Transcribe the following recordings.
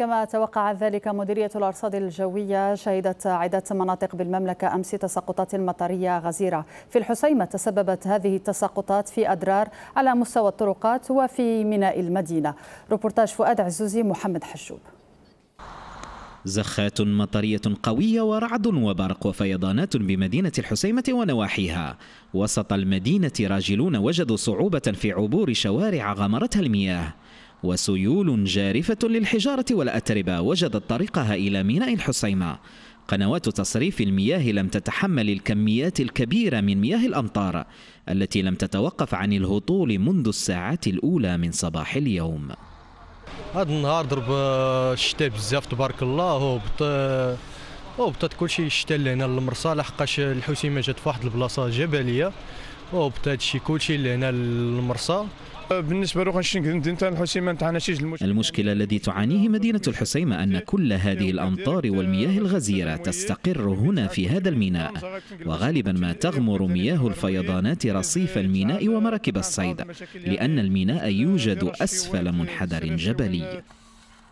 كما توقع ذلك مديرية الأرصاد الجوية شهدت عدة مناطق بالمملكة أمس تساقطات مطرية غزيرة في الحسيمة تسببت هذه التساقطات في أدرار على مستوى الطرقات وفي ميناء المدينة روبورتاج فؤاد عزوزي محمد حجوب زخات مطرية قوية ورعد وبرق وفيضانات بمدينة الحسيمة ونواحيها وسط المدينة راجلون وجدوا صعوبة في عبور شوارع غمرتها المياه وسيول جارفة للحجارة والأتربة وجدت طريقها إلى ميناء الحسيمة قنوات تصريف المياه لم تتحمل الكميات الكبيرة من مياه الأمطار التي لم تتوقف عن الهطول منذ الساعات الأولى من صباح اليوم هذا النهار ضرب الشتاء بزاف تبارك الله وبط وبطات كل شيء الشتاء لهنا للمرسى لحقاش الحسيمه جات في واحد البلاصه جبليه وبطات شي كل شيء لهنا للمرسى بالنسبه المشكل الذي تعانيه مدينه الحسيمه ان كل هذه الامطار والمياه الغزيره تستقر هنا في هذا الميناء وغالبا ما تغمر مياه الفيضانات رصيف الميناء ومراكب الصيد لان الميناء يوجد اسفل منحدر جبلي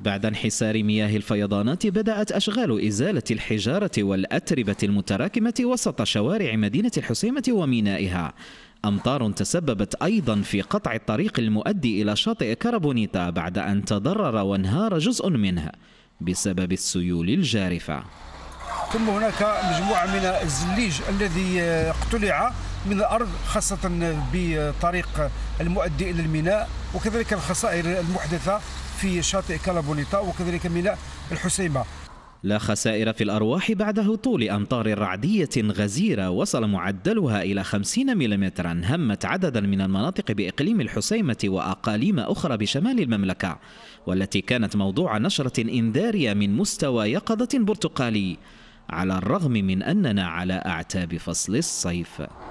بعد انحسار مياه الفيضانات بدأت أشغال إزالة الحجارة والأتربة المتراكمة وسط شوارع مدينة الحسيمة ومينائها أمطار تسببت أيضا في قطع الطريق المؤدي إلى شاطئ كاربونيتا بعد أن تضرر وانهار جزء منها بسبب السيول الجارفة ثم هناك مجموعة من الزليج الذي اقتلع من الأرض خاصة بطريق المؤدي إلى الميناء وكذلك الخسائر المحدثة في شاطئ كالابونيتا وكذلك ميناء الحسيمة لا خسائر في الأرواح بعد هطول أمطار رعدية غزيرة وصل معدلها إلى 50 ملم همت عددا من المناطق بإقليم الحسيمة وأقاليم أخرى بشمال المملكة والتي كانت موضوع نشرة إنذارية من مستوى يقظة برتقالي على الرغم من أننا على أعتاب فصل الصيف